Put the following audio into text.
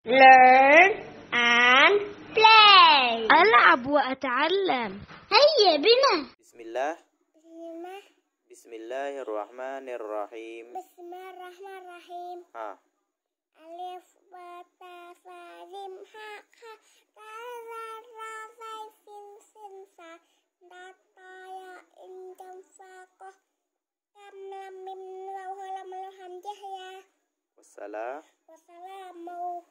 Learn and play. Alab wa atalam. Hayya bina. Bismillah. Bismillah. Bismillahirrahmanirrahim. Bismillahirrahmanirrahim. Ha. Alif wa ta fa rim ha ha. Wa ra ra ra tin sin ta. Wassalam. Wassalam.